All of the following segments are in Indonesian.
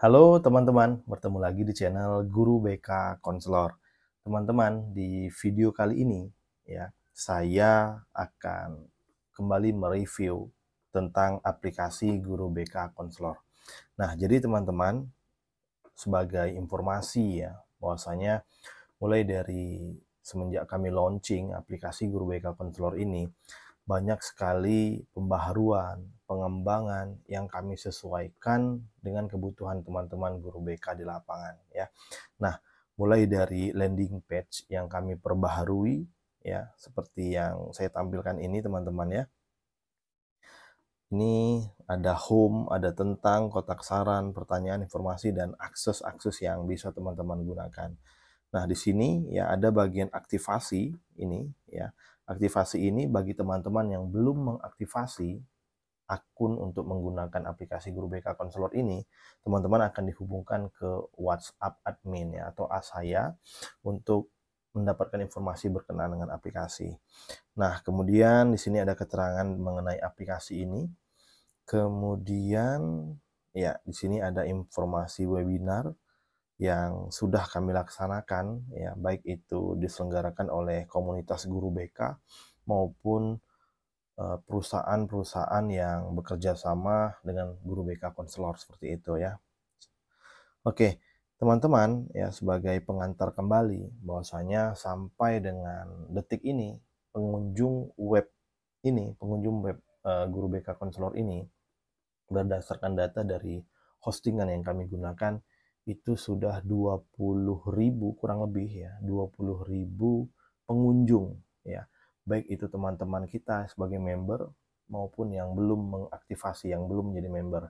Halo teman-teman, bertemu lagi di channel Guru BK Konselor. Teman-teman, di video kali ini ya, saya akan kembali mereview tentang aplikasi Guru BK Konselor. Nah, jadi teman-teman, sebagai informasi ya, bahwasanya mulai dari semenjak kami launching aplikasi Guru BK Konselor ini, banyak sekali pembaharuan, pengembangan yang kami sesuaikan dengan kebutuhan teman-teman guru BK di lapangan ya. Nah, mulai dari landing page yang kami perbaharui ya, seperti yang saya tampilkan ini teman-teman ya. Ini ada home, ada tentang, kotak saran, pertanyaan, informasi dan akses-akses yang bisa teman-teman gunakan. Nah, di sini ya ada bagian aktivasi ini ya Aktivasi ini bagi teman-teman yang belum mengaktifasi akun untuk menggunakan aplikasi Guru BK Konselor ini, teman-teman akan dihubungkan ke WhatsApp admin ya atau saya untuk mendapatkan informasi berkenaan dengan aplikasi. Nah, kemudian di sini ada keterangan mengenai aplikasi ini. Kemudian ya, di sini ada informasi webinar yang sudah kami laksanakan ya baik itu diselenggarakan oleh komunitas guru BK maupun eh, perusahaan-perusahaan yang bekerja sama dengan guru BK konselor seperti itu ya. Oke, teman-teman ya sebagai pengantar kembali bahwasanya sampai dengan detik ini pengunjung web ini, pengunjung web uh, guru BK konselor ini berdasarkan data dari hostingan yang kami gunakan itu sudah ribu kurang lebih ya, ribu pengunjung ya. Baik itu teman-teman kita sebagai member maupun yang belum mengaktifasi, yang belum menjadi member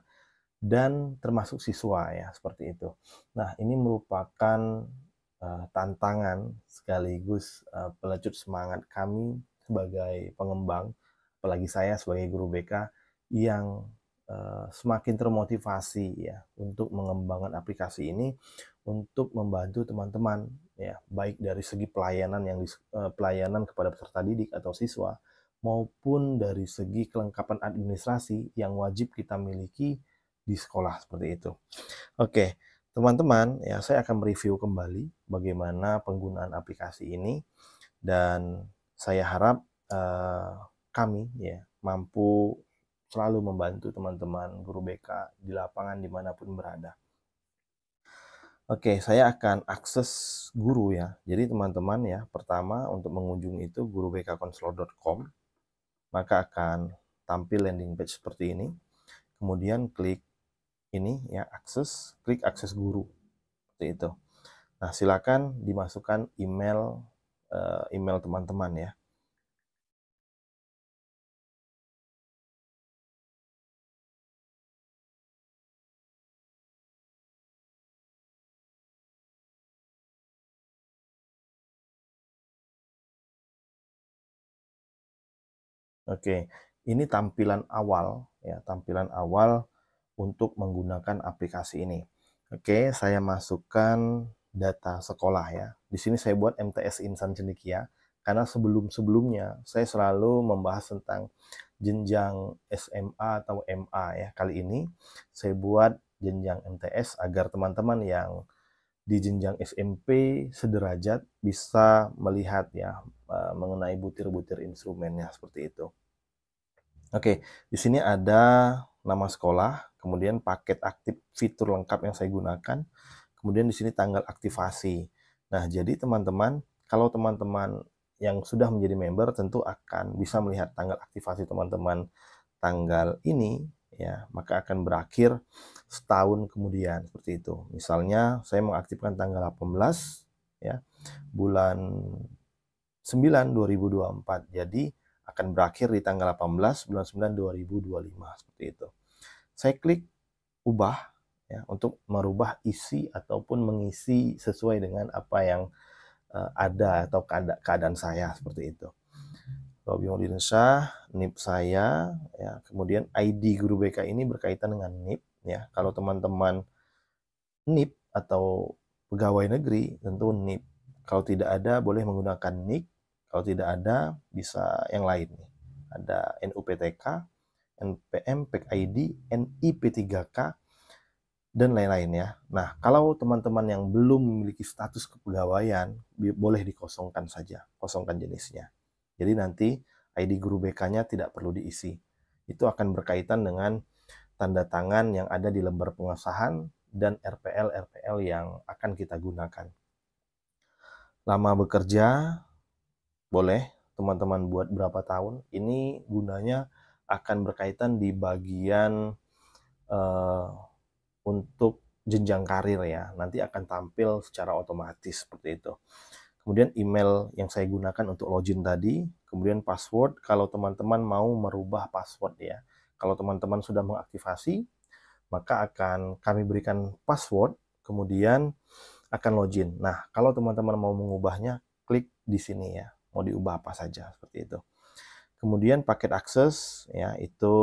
dan termasuk siswa ya, seperti itu. Nah, ini merupakan uh, tantangan sekaligus uh, pelecut semangat kami sebagai pengembang, apalagi saya sebagai guru BK yang Eh, semakin termotivasi ya untuk mengembangkan aplikasi ini untuk membantu teman-teman ya baik dari segi pelayanan yang eh, pelayanan kepada peserta didik atau siswa maupun dari segi kelengkapan administrasi yang wajib kita miliki di sekolah seperti itu. Oke, teman-teman, ya saya akan mereview kembali bagaimana penggunaan aplikasi ini dan saya harap uh, kami ya mampu selalu membantu teman-teman guru BK di lapangan dimanapun berada. Oke, saya akan akses guru ya. Jadi teman-teman ya, pertama untuk mengunjungi itu gurubkkonselor.com, maka akan tampil landing page seperti ini. Kemudian klik ini ya akses, klik akses guru seperti itu. Nah, silakan dimasukkan email eh, email teman-teman ya. Oke, ini tampilan awal ya, tampilan awal untuk menggunakan aplikasi ini. Oke, saya masukkan data sekolah ya. Di sini saya buat MTS Insan Cendekia karena sebelum-sebelumnya saya selalu membahas tentang jenjang SMA atau MA ya. Kali ini saya buat jenjang MTS agar teman-teman yang di jenjang SMP sederajat bisa melihat ya e, mengenai butir-butir instrumennya seperti itu. Oke, di sini ada nama sekolah, kemudian paket aktif fitur lengkap yang saya gunakan, kemudian di sini tanggal aktivasi. Nah, jadi teman-teman, kalau teman-teman yang sudah menjadi member tentu akan bisa melihat tanggal aktivasi teman-teman tanggal ini ya maka akan berakhir setahun kemudian seperti itu misalnya saya mengaktifkan tanggal 18 ya bulan 9 2024 jadi akan berakhir di tanggal 18 bulan 9 2025 seperti itu saya klik ubah ya untuk merubah isi ataupun mengisi sesuai dengan apa yang uh, ada atau keadaan saya seperti itu Robi Maulidin NIP saya, ya. Kemudian ID guru BK ini berkaitan dengan NIP, ya. Kalau teman-teman NIP atau pegawai negeri tentu NIP. Kalau tidak ada boleh menggunakan NIK, kalau tidak ada bisa yang lain nih. Ada NUPTK, NPM, PKID, NIP3K, dan lain-lain ya. Nah, kalau teman-teman yang belum memiliki status kepegawaian, boleh dikosongkan saja, kosongkan jenisnya. Jadi nanti ID guru BK-nya tidak perlu diisi. Itu akan berkaitan dengan tanda tangan yang ada di lembar pengesahan dan RPL-RPL yang akan kita gunakan. Lama bekerja, boleh teman-teman buat berapa tahun. Ini gunanya akan berkaitan di bagian uh, untuk jenjang karir ya. Nanti akan tampil secara otomatis seperti itu kemudian email yang saya gunakan untuk login tadi, kemudian password kalau teman-teman mau merubah password ya. Kalau teman-teman sudah mengaktifasi, maka akan kami berikan password, kemudian akan login. Nah, kalau teman-teman mau mengubahnya, klik di sini ya. Mau diubah apa saja seperti itu. Kemudian paket akses ya itu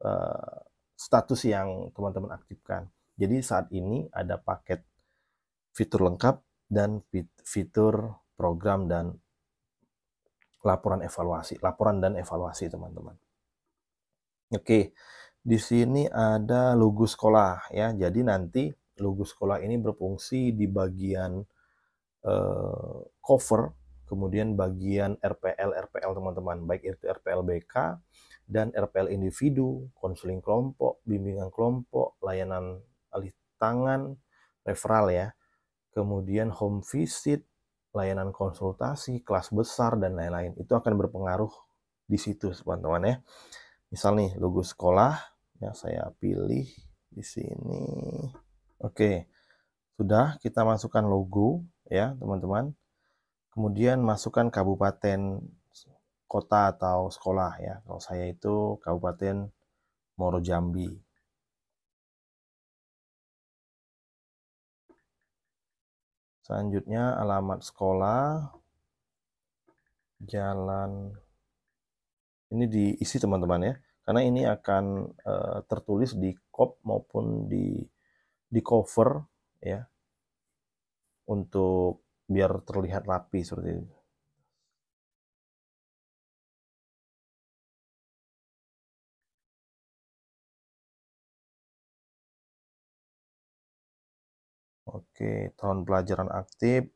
uh, status yang teman-teman aktifkan. Jadi saat ini ada paket fitur lengkap dan fitur program dan laporan evaluasi, laporan dan evaluasi teman-teman. Oke, di sini ada logo sekolah ya. Jadi nanti logo sekolah ini berfungsi di bagian eh, cover, kemudian bagian RPL RPL teman-teman, baik itu RPL BK dan RPL individu, konseling kelompok, bimbingan kelompok, layanan alih tangan, referral ya kemudian home visit, layanan konsultasi, kelas besar, dan lain-lain. Itu akan berpengaruh di situ, teman-teman ya. Misal nih, logo sekolah, yang saya pilih di sini. Oke, sudah kita masukkan logo ya, teman-teman. Kemudian masukkan kabupaten, kota, atau sekolah ya. Kalau saya itu kabupaten Moro Jambi. Selanjutnya alamat sekolah, jalan. Ini diisi teman-teman ya, karena ini akan e, tertulis di kop maupun di di cover ya, untuk biar terlihat rapi seperti itu. Oke, tahun pelajaran aktif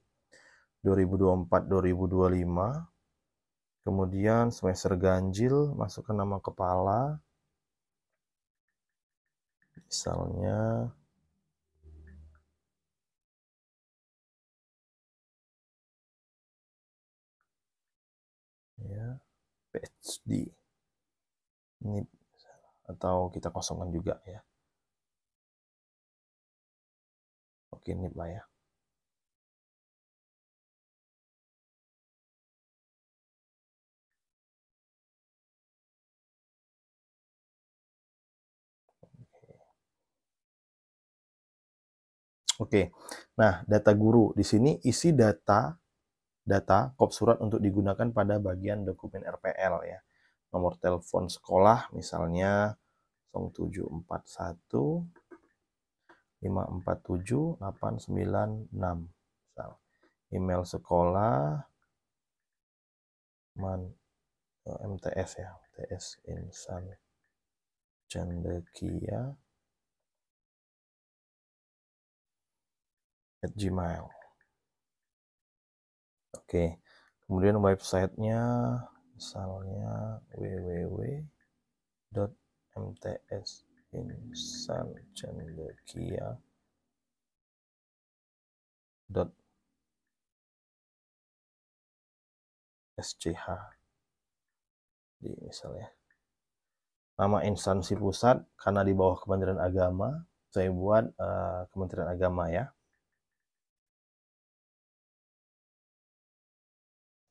2024-2025. Kemudian semester ganjil masukkan nama kepala. Misalnya ya, PhD. Ini atau kita kosongkan juga ya. nih Pak ya, ya. Oke. Nah, data guru di sini isi data data kop surat untuk digunakan pada bagian dokumen RPL ya. Nomor telepon sekolah misalnya 0741 enam email sekolah man eh, MTS ya ts insan cendekia at gmail oke kemudian websitenya misalnya mts insan di misalnya nama instansi pusat karena di bawah Kementerian Agama saya buat uh, Kementerian Agama ya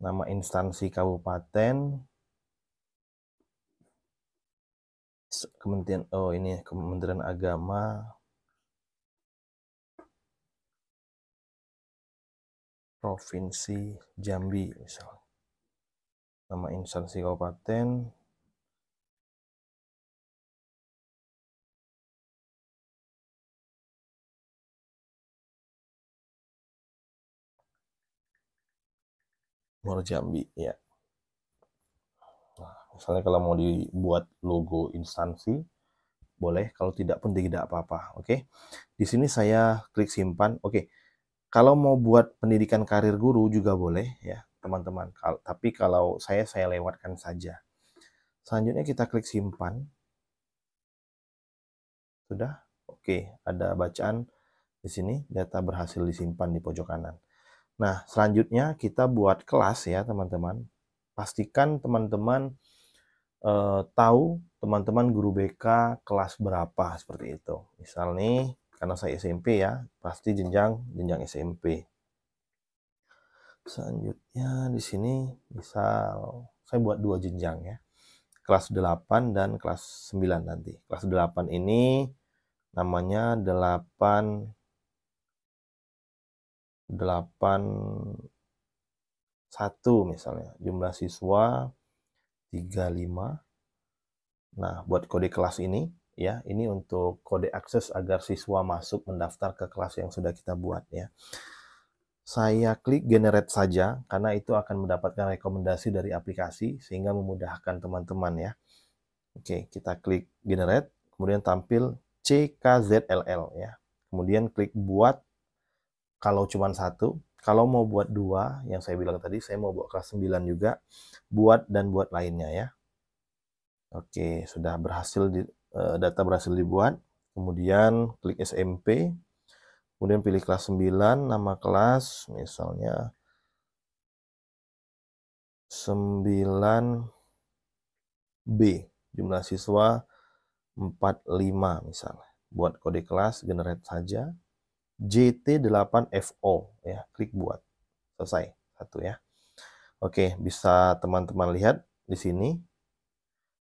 nama instansi kabupaten Kementerian oh ini ya, Kementerian Agama Provinsi Jambi misalnya. Nama instansi kabupaten Mor Jambi ya misalnya kalau mau dibuat logo instansi boleh kalau tidak pun tidak apa-apa oke di sini saya klik simpan oke kalau mau buat pendidikan karir guru juga boleh ya teman-teman tapi kalau saya saya lewatkan saja selanjutnya kita klik simpan sudah oke ada bacaan di sini data berhasil disimpan di pojok kanan nah selanjutnya kita buat kelas ya teman-teman pastikan teman-teman uh, tahu teman-teman guru BK kelas berapa seperti itu. Misal nih, karena saya SMP ya, pasti jenjang jenjang SMP. Selanjutnya di sini misal saya buat dua jenjang ya. Kelas 8 dan kelas 9 nanti. Kelas 8 ini namanya 8 8 1 misalnya. Jumlah siswa 35. Nah, buat kode kelas ini, ya, ini untuk kode akses agar siswa masuk mendaftar ke kelas yang sudah kita buat, ya. Saya klik generate saja, karena itu akan mendapatkan rekomendasi dari aplikasi, sehingga memudahkan teman-teman, ya. Oke, kita klik generate, kemudian tampil CKZLL, ya. Kemudian klik buat kalau cuma satu, kalau mau buat dua, yang saya bilang tadi, saya mau buat kelas 9 juga. Buat dan buat lainnya ya. Oke, sudah berhasil, di, eh, data berhasil dibuat. Kemudian klik SMP. Kemudian pilih kelas 9, nama kelas misalnya 9B. Jumlah siswa 45 misalnya. Buat kode kelas, generate saja. JT8FO ya. Klik buat. Selesai satu ya. Oke, bisa teman-teman lihat di sini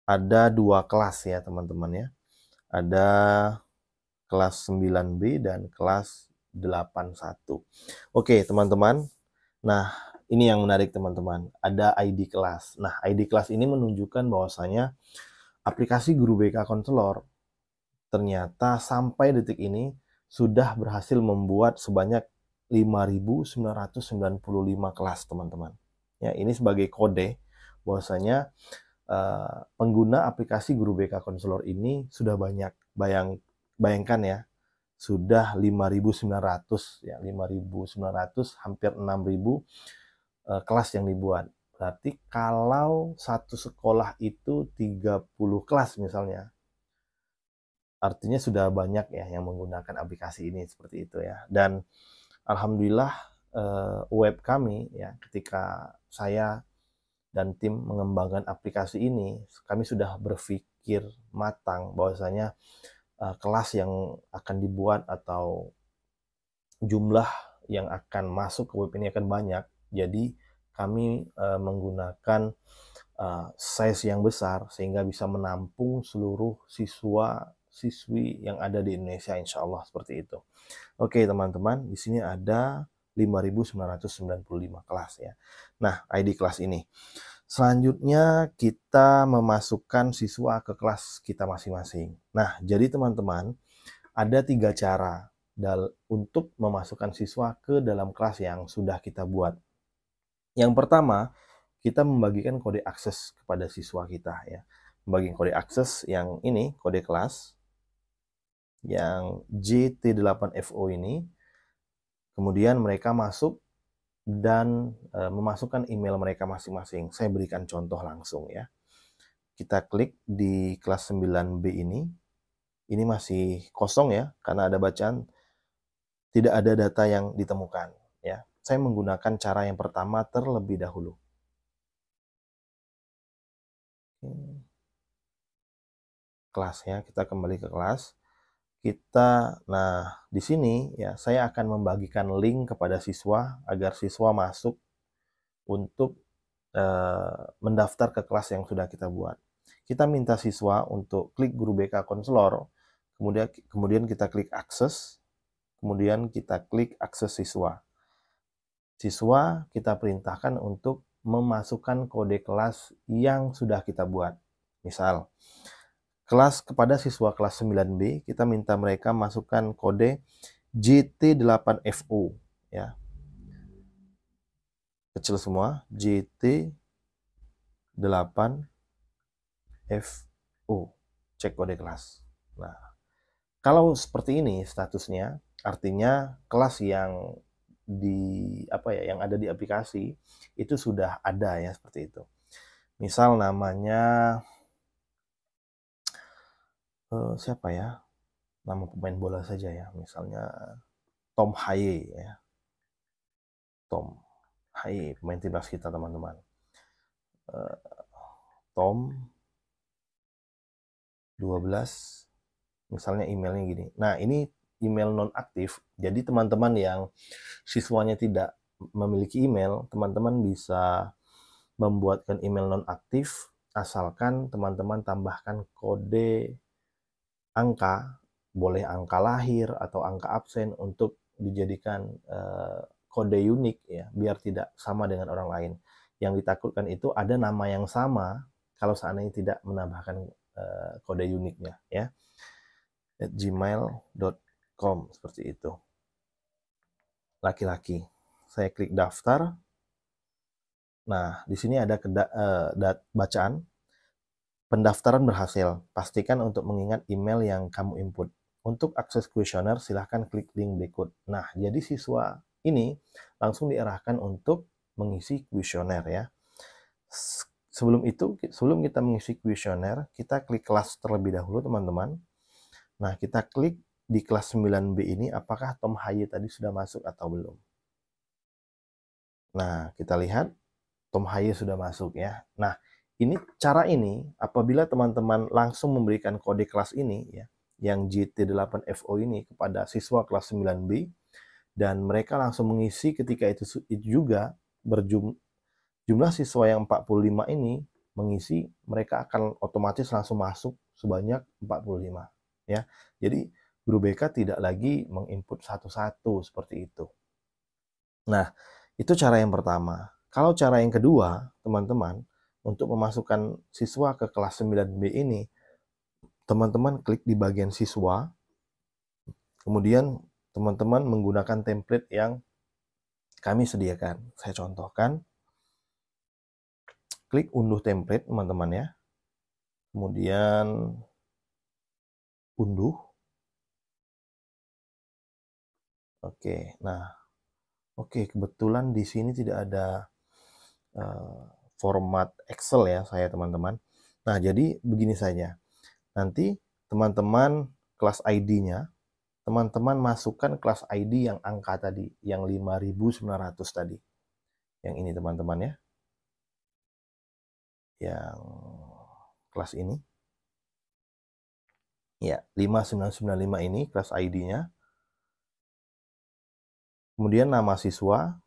ada dua kelas ya teman-teman ya. Ada kelas 9B dan kelas 81. Oke, teman-teman. Nah, ini yang menarik teman-teman. Ada ID kelas. Nah, ID kelas ini menunjukkan bahwasanya aplikasi Guru BK Konselor ternyata sampai detik ini sudah berhasil membuat sebanyak 5.995 kelas teman-teman. Ya, ini sebagai kode bahwasanya uh, pengguna aplikasi Guru BK Konselor ini sudah banyak. Bayang bayangkan ya, sudah 5.900 ya, 5.900 hampir 6.000 uh, eh, kelas yang dibuat. Berarti kalau satu sekolah itu 30 kelas misalnya, Artinya sudah banyak ya yang menggunakan aplikasi ini seperti itu ya. Dan alhamdulillah uh, web kami ya ketika saya dan tim mengembangkan aplikasi ini kami sudah berpikir matang bahwasanya uh, kelas yang akan dibuat atau jumlah yang akan masuk ke web ini akan banyak. Jadi kami uh, menggunakan uh, size yang besar sehingga bisa menampung seluruh siswa siswi yang ada di Indonesia insya Allah seperti itu. Oke teman-teman, di sini ada 5.995 kelas ya. Nah, ID kelas ini. Selanjutnya kita memasukkan siswa ke kelas kita masing-masing. Nah, jadi teman-teman ada tiga cara untuk memasukkan siswa ke dalam kelas yang sudah kita buat. Yang pertama, kita membagikan kode akses kepada siswa kita ya. Membagikan kode akses yang ini, kode kelas, yang gt 8 fo ini. Kemudian mereka masuk dan e, memasukkan email mereka masing-masing. Saya berikan contoh langsung ya. Kita klik di kelas 9B ini. Ini masih kosong ya karena ada bacaan tidak ada data yang ditemukan ya. Saya menggunakan cara yang pertama terlebih dahulu. Kelasnya kita kembali ke kelas kita nah di sini ya saya akan membagikan link kepada siswa agar siswa masuk untuk eh, mendaftar ke kelas yang sudah kita buat. Kita minta siswa untuk klik guru BK konselor, kemudian kemudian kita klik akses, kemudian kita klik akses siswa. Siswa kita perintahkan untuk memasukkan kode kelas yang sudah kita buat. Misal, kelas kepada siswa kelas 9B kita minta mereka masukkan kode JT8FO ya. Kecil semua JT8FO. Cek kode kelas. Nah, kalau seperti ini statusnya artinya kelas yang di apa ya yang ada di aplikasi itu sudah ada ya seperti itu. Misal namanya uh, siapa ya nama pemain bola saja ya misalnya Tom Haye ya Tom Haye pemain timnas kita teman-teman uh, Tom 12 misalnya emailnya gini nah ini email non aktif jadi teman-teman yang siswanya tidak memiliki email teman-teman bisa membuatkan email non aktif asalkan teman-teman tambahkan kode angka, boleh angka lahir atau angka absen untuk dijadikan uh, kode unik ya, biar tidak sama dengan orang lain. Yang ditakutkan itu ada nama yang sama kalau seandainya tidak menambahkan uh, kode uniknya ya. gmail.com seperti itu. Laki-laki. Saya klik daftar. Nah, di sini ada keda, uh, bacaan Pendaftaran berhasil. Pastikan untuk mengingat email yang kamu input. Untuk akses kuesioner, silahkan klik link berikut. Nah, jadi siswa ini langsung diarahkan untuk mengisi kuesioner ya. Sebelum itu, sebelum kita mengisi kuesioner, kita klik kelas terlebih dahulu teman-teman. Nah, kita klik di kelas 9B ini apakah Tom Haye tadi sudah masuk atau belum. Nah, kita lihat Tom Haye sudah masuk ya. Nah, ini cara ini apabila teman-teman langsung memberikan kode kelas ini ya yang GT 8 fo ini kepada siswa kelas 9B dan mereka langsung mengisi ketika itu, juga berjumlah siswa yang 45 ini mengisi mereka akan otomatis langsung masuk sebanyak 45 ya. Jadi guru BK tidak lagi menginput satu-satu seperti itu. Nah, itu cara yang pertama. Kalau cara yang kedua, teman-teman, untuk memasukkan siswa ke kelas 9B ini, teman-teman klik di bagian siswa, kemudian teman-teman menggunakan template yang kami sediakan. Saya contohkan, klik unduh template teman-teman ya, kemudian unduh. Oke, nah, oke kebetulan di sini tidak ada uh, format Excel ya saya teman-teman. Nah, jadi begini saja. Nanti teman-teman kelas ID-nya, teman-teman masukkan kelas ID yang angka tadi, yang 5900 tadi. Yang ini teman-teman ya. Yang kelas ini. Ya, 5995 ini kelas ID-nya. Kemudian nama siswa,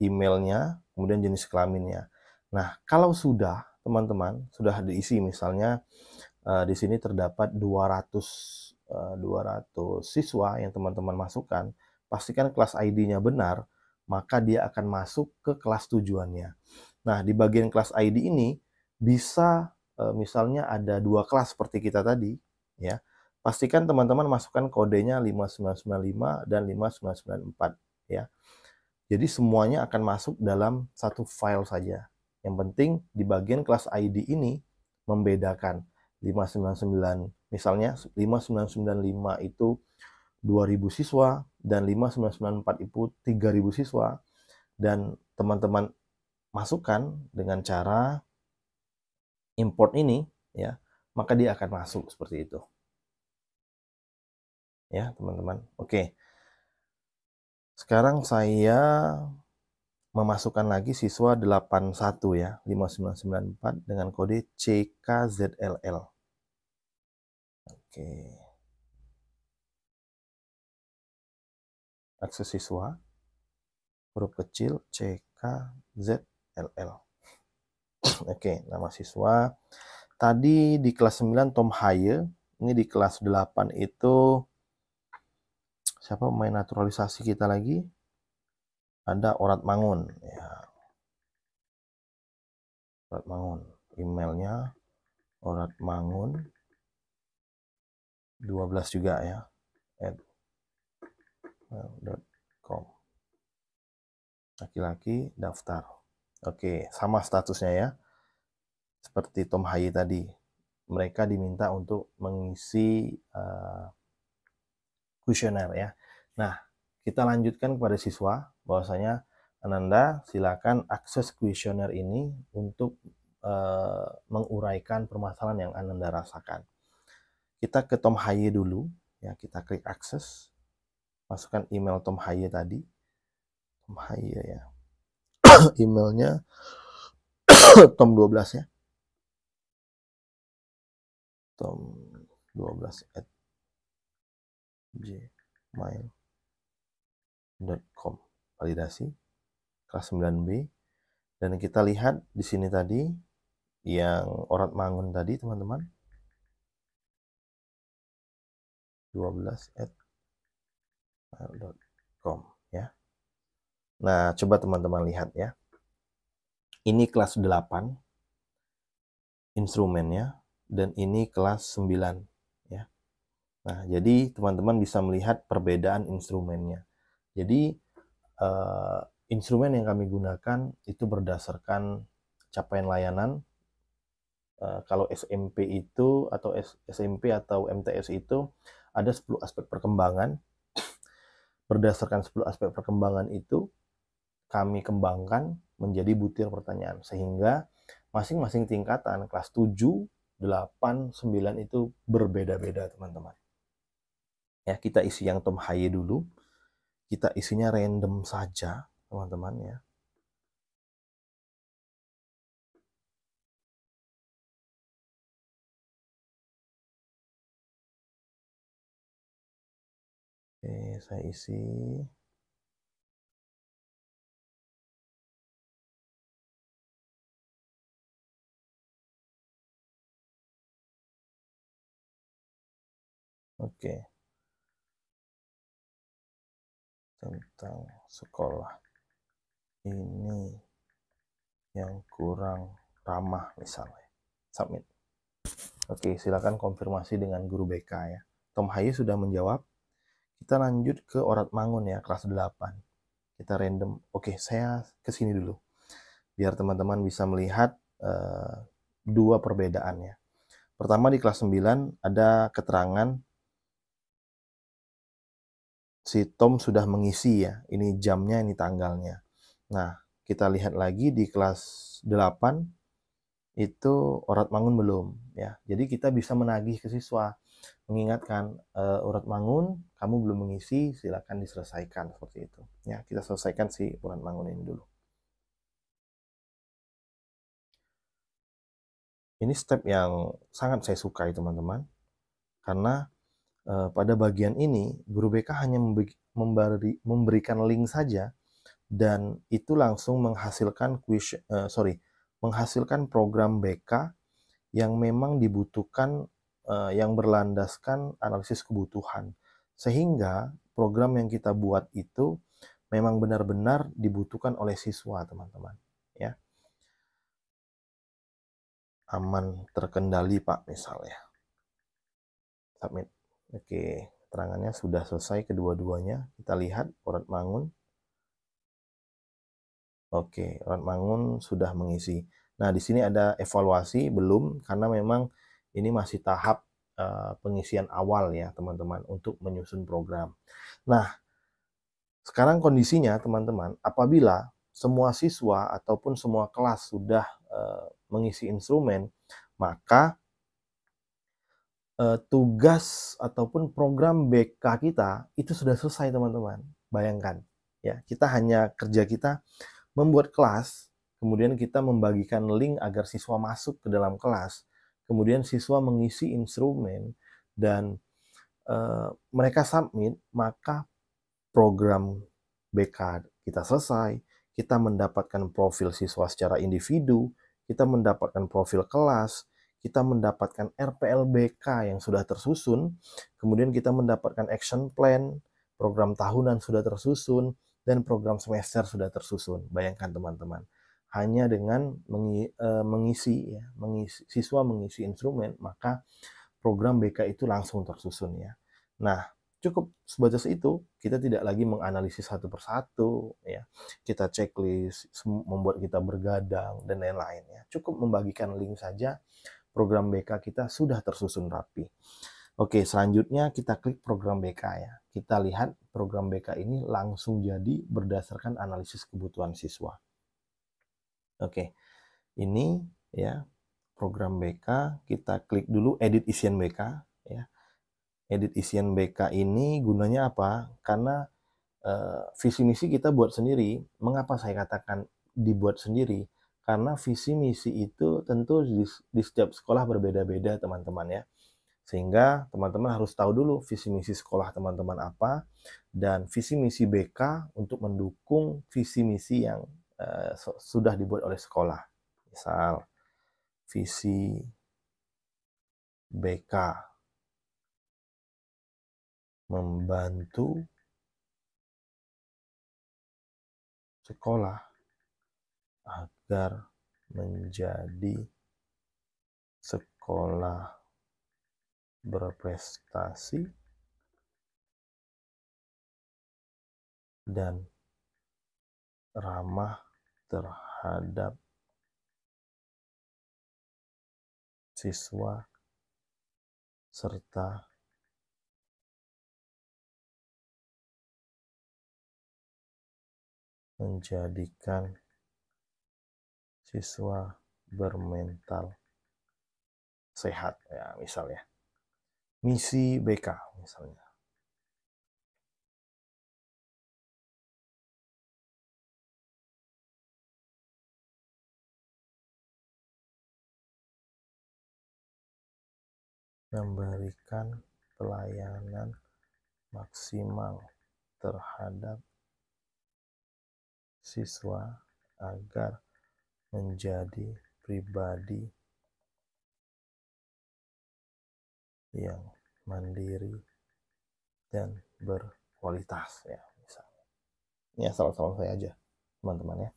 emailnya, kemudian jenis kelaminnya. Nah, kalau sudah teman-teman sudah diisi misalnya uh, di sini terdapat 200 uh, 200 siswa yang teman-teman masukkan, pastikan kelas ID-nya benar, maka dia akan masuk ke kelas tujuannya. Nah, di bagian kelas ID ini bisa uh, misalnya ada dua kelas seperti kita tadi, ya. Pastikan teman-teman masukkan kodenya 5995 dan 5994 ya. Jadi semuanya akan masuk dalam satu file saja yang penting di bagian kelas ID ini membedakan 599 misalnya 5995 itu 2000 siswa dan 5994 itu 3000 siswa dan teman-teman masukkan dengan cara import ini ya maka dia akan masuk seperti itu ya teman-teman oke sekarang saya memasukkan lagi siswa 81 ya, 5994 dengan kode CKZLL. Oke. Akses siswa huruf kecil CKZLL. Oke, nama siswa. Tadi di kelas 9 Tom Haye, ini di kelas 8 itu siapa pemain naturalisasi kita lagi? ada Orat Mangun ya. Orat Mangun emailnya Orat Mangun 12 juga ya at com laki-laki daftar oke sama statusnya ya seperti Tom Hayi tadi mereka diminta untuk mengisi eh, kuesioner uh, ya nah kita lanjutkan kepada siswa bahwasanya Ananda silakan akses kuesioner ini untuk e, menguraikan permasalahan yang Ananda rasakan. Kita ke Tom Haye dulu ya, kita klik akses. Masukkan email Tom Haye tadi. Tom Haye ya. Emailnya Tom 12 ya. Tom 12 at my com validasi kelas 9B dan kita lihat di sini tadi yang Orat Mangun tadi teman-teman 12 at com ya. Nah, coba teman-teman lihat ya. Ini kelas 8 instrumennya dan ini kelas 9 ya. Nah, jadi teman-teman bisa melihat perbedaan instrumennya. Jadi uh, instrumen yang kami gunakan itu berdasarkan capaian layanan. Uh, kalau SMP itu atau S SMP atau MTS itu ada 10 aspek perkembangan. Berdasarkan 10 aspek perkembangan itu kami kembangkan menjadi butir pertanyaan sehingga masing-masing tingkatan kelas 7, 8, 9 itu berbeda-beda teman-teman. Ya, kita isi yang Tom Haye dulu kita isinya random saja, teman-teman ya. Oke, saya isi Oke. Okay. tentang sekolah ini yang kurang ramah misalnya submit oke silakan konfirmasi dengan guru BK ya Tom Hayu sudah menjawab kita lanjut ke Orat Mangun ya kelas 8 kita random oke saya kesini dulu biar teman-teman bisa melihat uh, dua perbedaannya pertama di kelas 9 ada keterangan si Tom sudah mengisi ya. Ini jamnya, ini tanggalnya. Nah, kita lihat lagi di kelas 8 itu urat mangun belum ya. Jadi kita bisa menagih ke siswa mengingatkan uh, urat mangun kamu belum mengisi silakan diselesaikan seperti itu ya kita selesaikan si urat mangun ini dulu ini step yang sangat saya sukai teman-teman karena Eh, pada bagian ini guru BK hanya memberikan link saja dan itu langsung menghasilkan quiz uh, sorry menghasilkan program BK yang memang dibutuhkan uh, yang berlandaskan analisis kebutuhan sehingga program yang kita buat itu memang benar-benar dibutuhkan oleh siswa teman-teman ya aman terkendali pak misalnya submit Oke, terangannya sudah selesai kedua-duanya. Kita lihat urat mangun. Oke, urat mangun sudah mengisi. Nah, di sini ada evaluasi belum karena memang ini masih tahap eh, pengisian awal ya, teman-teman, untuk menyusun program. Nah, sekarang kondisinya teman-teman, apabila semua siswa ataupun semua kelas sudah eh, mengisi instrumen, maka uh, tugas ataupun program BK kita itu sudah selesai teman-teman. Bayangkan ya, kita hanya kerja kita membuat kelas, kemudian kita membagikan link agar siswa masuk ke dalam kelas, kemudian siswa mengisi instrumen dan uh, mereka submit, maka program BK kita selesai, kita mendapatkan profil siswa secara individu, kita mendapatkan profil kelas, kita mendapatkan RPLBK yang sudah tersusun, kemudian kita mendapatkan action plan, program tahunan sudah tersusun, dan program semester sudah tersusun. Bayangkan teman-teman, hanya dengan e, mengisi, ya, mengisi siswa mengisi instrumen, maka program BK itu langsung tersusun ya. Nah, cukup sebatas itu, kita tidak lagi menganalisis satu persatu ya. Kita checklist, membuat kita bergadang dan lain-lain ya. Cukup membagikan link saja program BK kita sudah tersusun rapi. Oke, selanjutnya kita klik program BK ya. Kita lihat program BK ini langsung jadi berdasarkan analisis kebutuhan siswa. Oke, ini ya program BK. Kita klik dulu edit isian BK ya. Edit isian BK ini gunanya apa? Karena e, visi misi kita buat sendiri. Mengapa saya katakan dibuat sendiri? karena visi misi itu tentu di, di setiap sekolah berbeda-beda teman-teman ya sehingga teman-teman harus tahu dulu visi misi sekolah teman-teman apa dan visi misi BK untuk mendukung visi misi yang eh, sudah dibuat oleh sekolah misal visi BK membantu sekolah agar menjadi sekolah berprestasi dan ramah terhadap siswa serta menjadikan siswa bermental sehat ya misalnya misi BK misalnya memberikan pelayanan maksimal terhadap siswa agar menjadi pribadi yang mandiri dan berkualitas ya misalnya. Ini asal-asal saya aja teman-teman ya.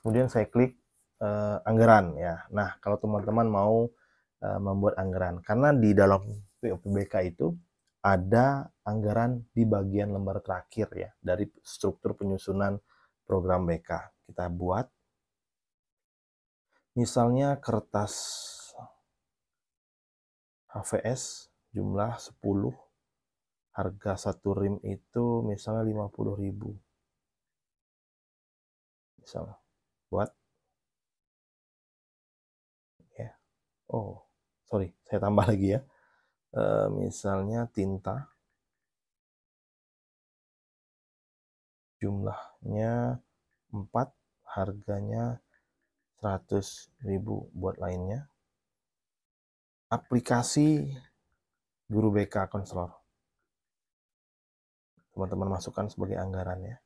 Kemudian saya klik uh, anggaran ya. Nah kalau teman-teman mau uh, membuat anggaran karena di dalam POPBK itu ada anggaran di bagian lembar terakhir ya dari struktur penyusunan program BK. Kita buat misalnya kertas HVS jumlah 10 harga satu rim itu misalnya ribu misalnya buat ya oh sorry saya tambah lagi ya e, misalnya tinta jumlahnya 4 harganya ribu buat lainnya. Aplikasi Guru BK Konselor. Teman-teman masukkan sebagai anggaran ya.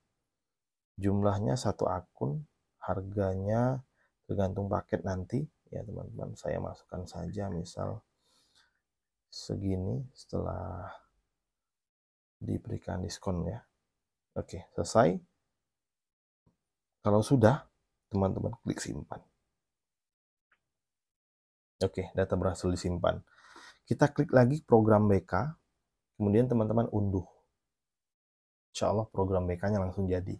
Jumlahnya satu akun, harganya tergantung paket nanti ya teman-teman. Saya masukkan saja misal segini setelah diberikan diskon ya. Oke, selesai. Kalau sudah, teman-teman klik simpan. Oke, data berhasil disimpan. Kita klik lagi program BK, kemudian teman-teman unduh. Insya Allah program BK-nya langsung jadi.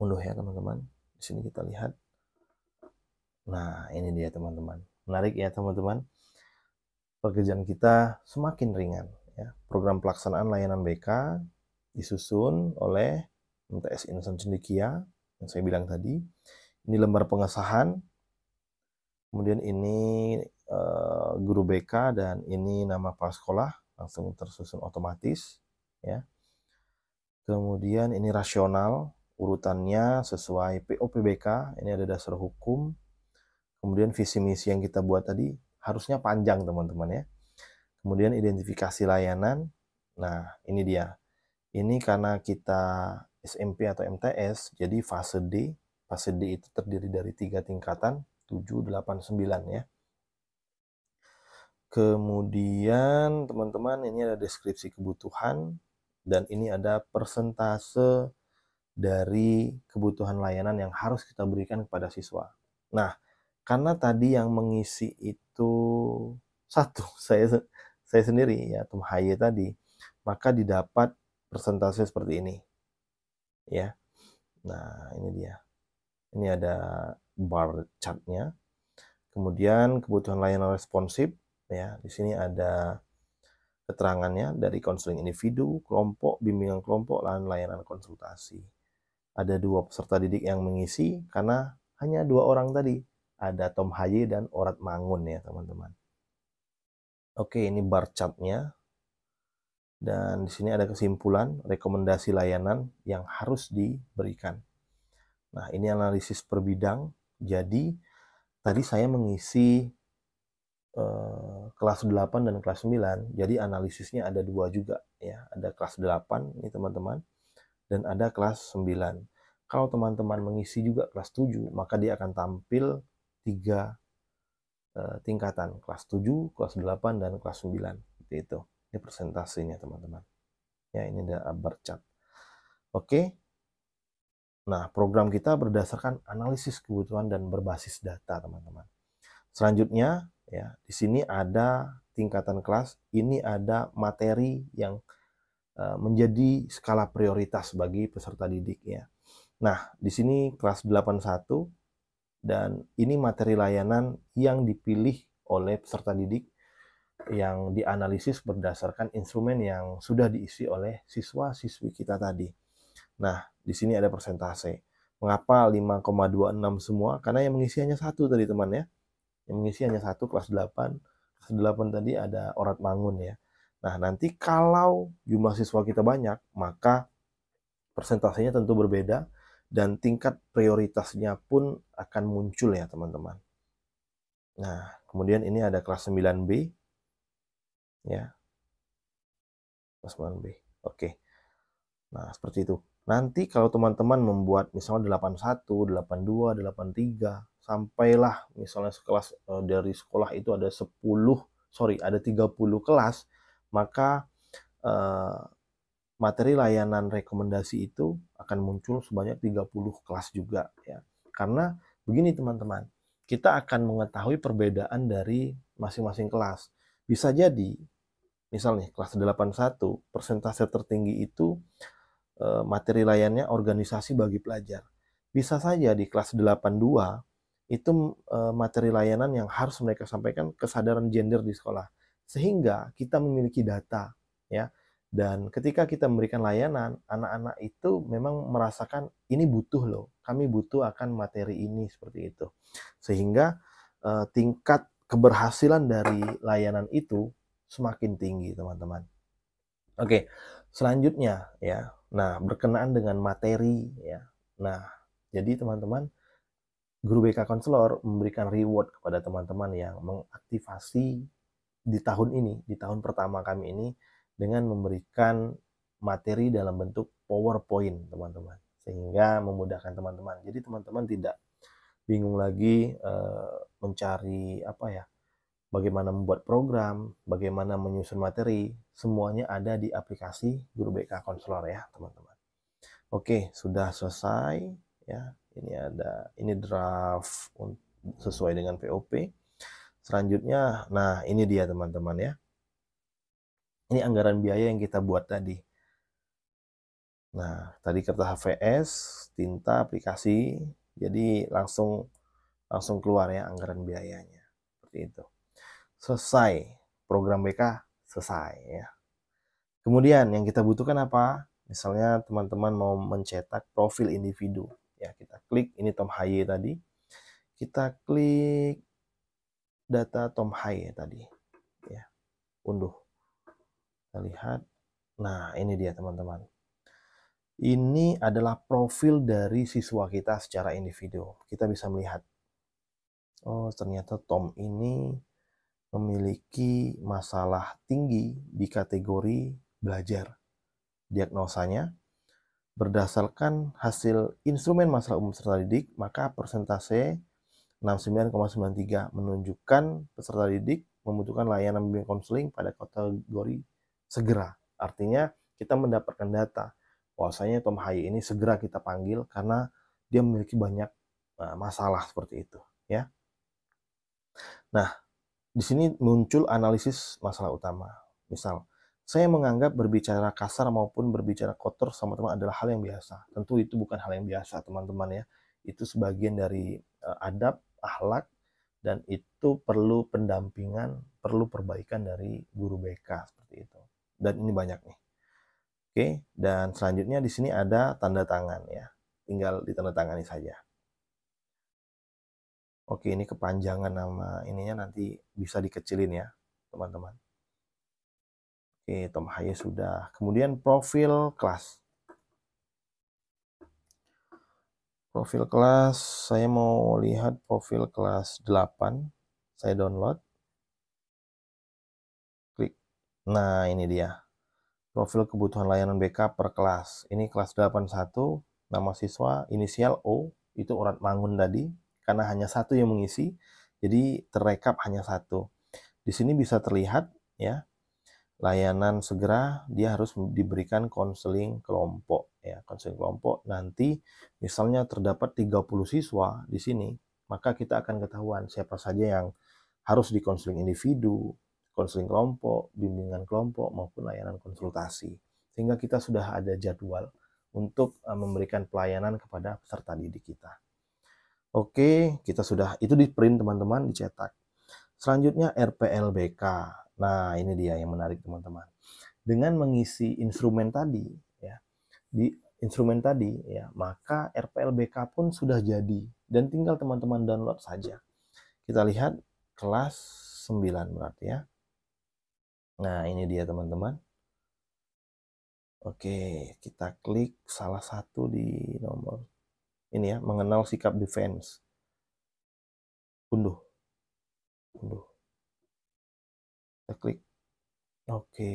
Unduh ya teman-teman. Di sini kita lihat. Nah, ini dia teman-teman. Menarik ya teman-teman. Pekerjaan kita semakin ringan. Ya, program pelaksanaan layanan BK disusun oleh MTS Insan Cendikia yang saya bilang tadi. Ini lembar pengesahan. Kemudian ini uh, guru BK dan ini nama kepala sekolah langsung tersusun otomatis ya. Kemudian ini rasional urutannya sesuai POPBK, ini ada dasar hukum. Kemudian visi misi yang kita buat tadi harusnya panjang teman-teman ya. Kemudian identifikasi layanan. Nah, ini dia. Ini karena kita SMP atau MTS, jadi fase D. Fase D itu terdiri dari tiga tingkatan, 7, 8, 9 ya. Kemudian teman-teman ini ada deskripsi kebutuhan dan ini ada persentase dari kebutuhan layanan yang harus kita berikan kepada siswa. Nah, karena tadi yang mengisi itu satu, saya saya sendiri ya Tom Haye tadi maka didapat persentase seperti ini ya nah ini dia ini ada bar chartnya kemudian kebutuhan layanan responsif ya di sini ada keterangannya dari konseling individu kelompok bimbingan kelompok dan layanan konsultasi ada dua peserta didik yang mengisi karena hanya dua orang tadi ada Tom Haye dan Orat Mangun ya teman-teman Oke, ini bar chartnya. Dan di sini ada kesimpulan, rekomendasi layanan yang harus diberikan. Nah, ini analisis per bidang. Jadi, tadi saya mengisi eh, kelas 8 dan kelas 9. Jadi, analisisnya ada dua juga ya. Ada kelas 8 ini teman-teman dan ada kelas 9. Kalau teman-teman mengisi juga kelas 7, maka dia akan tampil tiga Eh, tingkatan kelas 7, kelas 8 dan kelas 9 seperti itu. Ini presentasinya teman-teman. Ya, ini ada bar chart. Oke. Nah, program kita berdasarkan analisis kebutuhan dan berbasis data, teman-teman. Selanjutnya, ya, di sini ada tingkatan kelas, ini ada materi yang eh, menjadi skala prioritas bagi peserta didik ya. Nah, di sini kelas 81 dan ini materi layanan yang dipilih oleh peserta didik yang dianalisis berdasarkan instrumen yang sudah diisi oleh siswa-siswi kita tadi. Nah, di sini ada persentase. Mengapa 5,26 semua? Karena yang mengisi hanya satu tadi teman ya. Yang mengisi hanya satu kelas 8. Kelas 8 tadi ada Orat Mangun ya. Nah, nanti kalau jumlah siswa kita banyak, maka persentasenya tentu berbeda dan tingkat prioritasnya pun akan muncul ya teman-teman. Nah, kemudian ini ada kelas 9B ya. Kelas 9B. Oke. Nah, seperti itu. Nanti kalau teman-teman membuat misalnya 81, 82, 83 sampailah misalnya sekelas eh, dari sekolah itu ada 10, sorry, ada 30 kelas, maka eh, materi layanan rekomendasi itu akan muncul sebanyak 30 kelas juga ya. Karena begini teman-teman, kita akan mengetahui perbedaan dari masing-masing kelas. Bisa jadi misalnya kelas 81 persentase tertinggi itu eh, materi layannya organisasi bagi pelajar. Bisa saja di kelas 82 itu eh, materi layanan yang harus mereka sampaikan kesadaran gender di sekolah. Sehingga kita memiliki data ya dan ketika kita memberikan layanan, anak-anak itu memang merasakan ini butuh loh. Kami butuh akan materi ini seperti itu. Sehingga eh, tingkat keberhasilan dari layanan itu semakin tinggi, teman-teman. Oke, selanjutnya ya. Nah, berkenaan dengan materi ya. Nah, jadi teman-teman guru BK konselor memberikan reward kepada teman-teman yang mengaktifasi di tahun ini, di tahun pertama kami ini dengan memberikan materi dalam bentuk PowerPoint, teman-teman. Sehingga memudahkan teman-teman. Jadi teman-teman tidak bingung lagi e, mencari apa ya? Bagaimana membuat program, bagaimana menyusun materi, semuanya ada di aplikasi Guru BK Konselor ya, teman-teman. Oke, sudah selesai ya. Ini ada ini draft sesuai dengan POP. Selanjutnya, nah ini dia teman-teman ya ini anggaran biaya yang kita buat tadi. Nah, tadi kertas HVS, tinta, aplikasi, jadi langsung langsung keluar ya anggaran biayanya. Seperti itu. Selesai program BK selesai ya. Kemudian yang kita butuhkan apa? Misalnya teman-teman mau mencetak profil individu ya kita klik ini Tom Haye tadi. Kita klik data Tom Haye tadi ya. Unduh lihat nah ini dia teman-teman ini adalah profil dari siswa kita secara individu kita bisa melihat oh ternyata Tom ini memiliki masalah tinggi di kategori belajar diagnosanya berdasarkan hasil instrumen masalah umum peserta didik maka persentase 69,93 menunjukkan peserta didik membutuhkan layanan bimbingan konseling pada kategori segera. Artinya kita mendapatkan data bahwasanya Tom Haye ini segera kita panggil karena dia memiliki banyak eh, masalah seperti itu, ya. Nah, di sini muncul analisis masalah utama. Misal, saya menganggap berbicara kasar maupun berbicara kotor sama teman adalah hal yang biasa. Tentu itu bukan hal yang biasa, teman-teman ya. Itu sebagian dari eh, adab, akhlak, dan itu perlu pendampingan, perlu perbaikan dari guru BK seperti itu dan ini banyak nih. Oke, dan selanjutnya di sini ada tanda tangan ya. Tinggal ditandatangani saja. Oke, ini kepanjangan nama ininya nanti bisa dikecilin ya, teman-teman. Oke, Tom Haye sudah. Kemudian profil kelas. Profil kelas, saya mau lihat profil kelas 8. Saya download. Nah, ini dia. Profil kebutuhan layanan BK per kelas. Ini kelas 81, nama siswa inisial O, itu urat mangun tadi, karena hanya satu yang mengisi, jadi terekap hanya satu. Di sini bisa terlihat ya, layanan segera dia harus diberikan konseling kelompok ya, konseling kelompok. Nanti misalnya terdapat 30 siswa di sini, maka kita akan ketahuan siapa saja yang harus dikonseling individu, konseling kelompok, bimbingan kelompok maupun layanan konsultasi. Sehingga kita sudah ada jadwal untuk eh, memberikan pelayanan kepada peserta didik kita. Oke, kita sudah itu di print teman-teman dicetak. Selanjutnya RPLBK. Nah, ini dia yang menarik teman-teman. Dengan mengisi instrumen tadi ya. Di instrumen tadi ya, maka RPLBK pun sudah jadi dan tinggal teman-teman download saja. Kita lihat kelas 9 berarti ya. Nah, ini dia teman-teman. Oke, kita klik salah satu di nomor ini ya, mengenal sikap defense. Unduh. Unduh. Kita klik. Oke.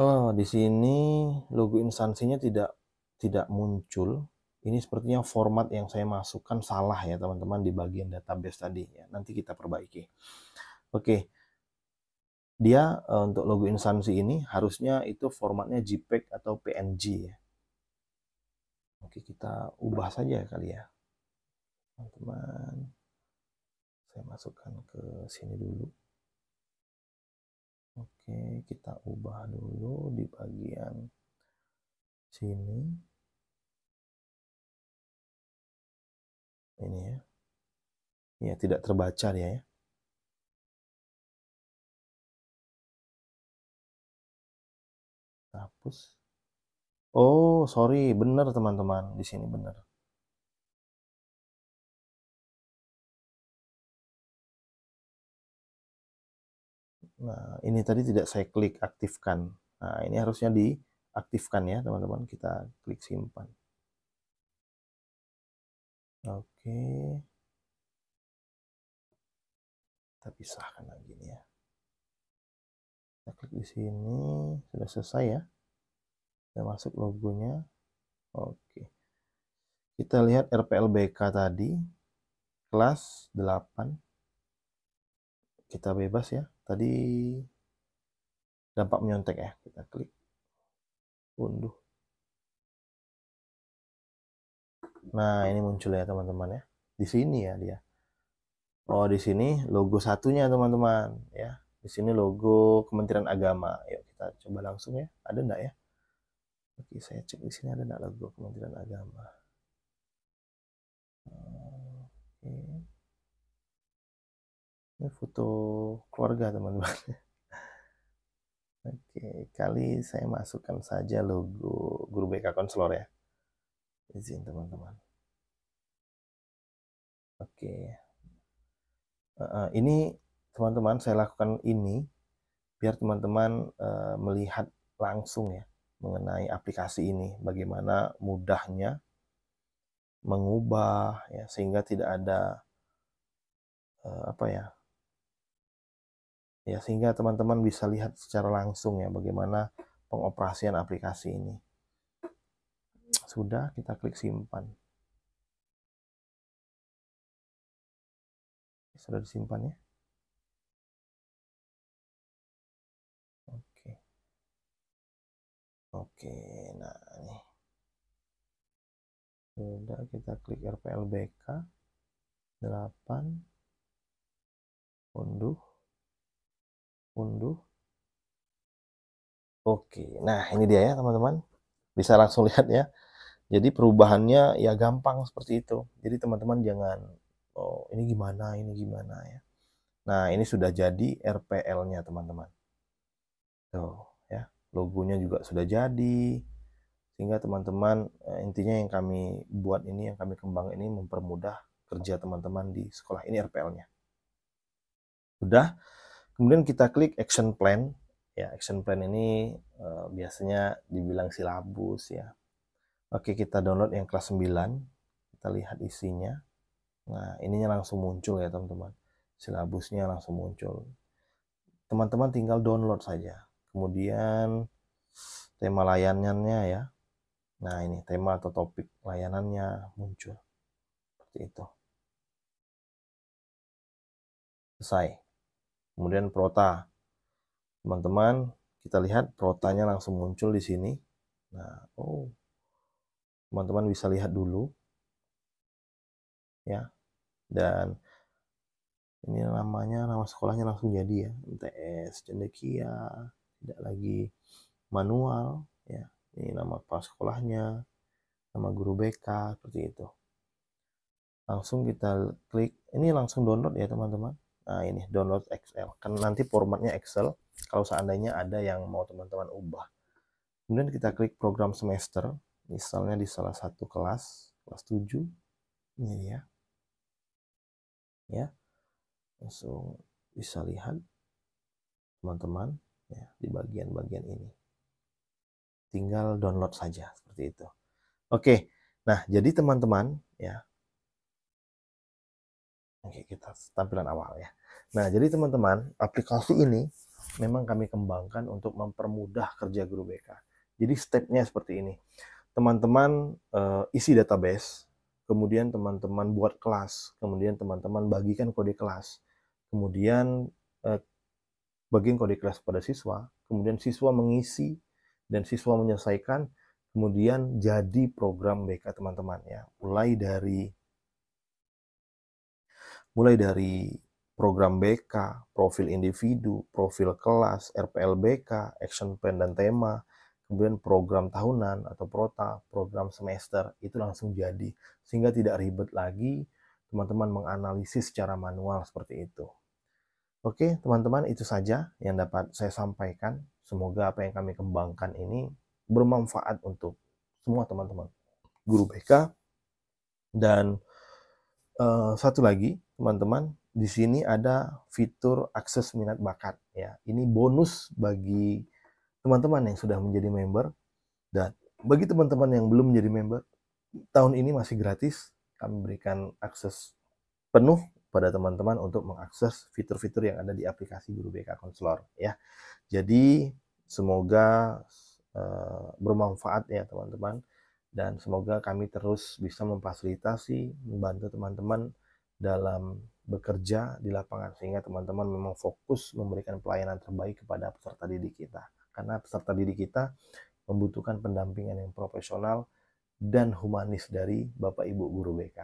Oh, di sini logo instansinya tidak tidak muncul. Ini sepertinya format yang saya masukkan salah ya, teman-teman di bagian database tadi ya. Nanti kita perbaiki. Oke dia uh, untuk logo instansi ini harusnya itu formatnya JPEG atau PNG ya. Oke, kita ubah saja kali ya. Teman-teman. Saya masukkan ke sini dulu. Oke, kita ubah dulu di bagian sini. Ini ya. Ya, tidak terbaca ya ya. terus oh sorry bener teman-teman di sini bener Nah, ini tadi tidak saya klik aktifkan. Nah, ini harusnya diaktifkan ya, teman-teman. Kita klik simpan. Oke. Kita pisahkan lagi nih ya. Kita klik di sini, sudah selesai ya kita masuk logonya oke kita lihat RPLBK tadi kelas 8 kita bebas ya tadi dampak menyontek ya kita klik unduh nah ini muncul ya teman-teman ya di sini ya dia Oh, di sini logo satunya teman-teman ya. Di sini logo Kementerian Agama. Yuk kita coba langsung ya. Ada enggak ya? Oke, saya cek di sini ada enggak logo Kementerian Agama. Oke. Ini foto keluarga teman-teman. Oke, kali saya masukkan saja logo guru BK konselor ya. Izin teman-teman. Oke. Uh, ini teman-teman saya lakukan ini biar teman-teman uh, melihat langsung ya mengenai aplikasi ini, bagaimana mudahnya mengubah ya sehingga tidak ada uh, apa ya ya sehingga teman-teman bisa lihat secara langsung ya bagaimana pengoperasian aplikasi ini. Sudah, kita klik simpan. Sudah disimpan ya. oke nah ini sudah kita klik RPLBK 8 unduh unduh oke nah ini dia ya teman-teman bisa langsung lihat ya jadi perubahannya ya gampang seperti itu jadi teman-teman jangan oh ini gimana ini gimana ya nah ini sudah jadi RPL nya teman-teman tuh logonya juga sudah jadi sehingga teman-teman eh, intinya yang kami buat ini yang kami kembang ini mempermudah kerja teman-teman di sekolah ini RPL-nya sudah kemudian kita klik action plan ya action plan ini eh, biasanya dibilang silabus ya oke kita download yang kelas 9 kita lihat isinya nah ininya langsung muncul ya teman-teman silabusnya langsung muncul teman-teman tinggal download saja kemudian tema layanannya ya nah ini tema atau topik layanannya muncul seperti itu selesai kemudian prota teman-teman kita lihat protanya langsung muncul di sini nah oh teman-teman bisa lihat dulu ya dan ini namanya nama sekolahnya langsung jadi ya MTS Cendekia tidak lagi manual ya ini nama kepala sekolahnya nama guru BK seperti itu langsung kita klik ini langsung download ya teman-teman nah ini download Excel kan nanti formatnya Excel kalau seandainya ada yang mau teman-teman ubah kemudian kita klik program semester misalnya di salah satu kelas kelas 7 ini ya ya langsung bisa lihat teman-teman ya, di bagian-bagian ini. Tinggal download saja seperti itu. Oke, nah jadi teman-teman ya. Oke, kita tampilan awal ya. Nah, jadi teman-teman, aplikasi ini memang kami kembangkan untuk mempermudah kerja guru BK. Jadi stepnya seperti ini. Teman-teman uh, isi database, kemudian teman-teman buat kelas, kemudian teman-teman bagikan kode kelas, kemudian uh, bagian kode kelas pada siswa, kemudian siswa mengisi dan siswa menyelesaikan, kemudian jadi program BK teman-teman ya. Mulai dari mulai dari program BK, profil individu, profil kelas, RPL BK action plan dan tema, kemudian program tahunan atau prota, program semester itu langsung jadi sehingga tidak ribet lagi teman-teman menganalisis secara manual seperti itu. Oke, teman-teman, itu saja yang dapat saya sampaikan. Semoga apa yang kami kembangkan ini bermanfaat untuk semua teman-teman guru BK. Dan uh, satu lagi, teman-teman, di sini ada fitur akses minat bakat ya. Ini bonus bagi teman-teman yang sudah menjadi member dan bagi teman-teman yang belum menjadi member, tahun ini masih gratis. Kami berikan akses penuh pada teman-teman untuk mengakses fitur-fitur yang ada di aplikasi Guru BK Konselor ya. Jadi semoga uh, bermanfaat ya teman-teman dan semoga kami terus bisa memfasilitasi membantu teman-teman dalam bekerja di lapangan sehingga teman-teman memang fokus memberikan pelayanan terbaik kepada peserta didik kita karena peserta didik kita membutuhkan pendampingan yang profesional dan humanis dari Bapak Ibu guru BK.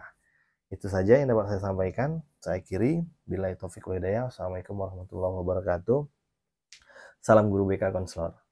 Itu saja yang dapat saya sampaikan. Saya akhiri. Bila itu assalamualaikum warahmatullahi wabarakatuh. Salam Guru BK Konselor.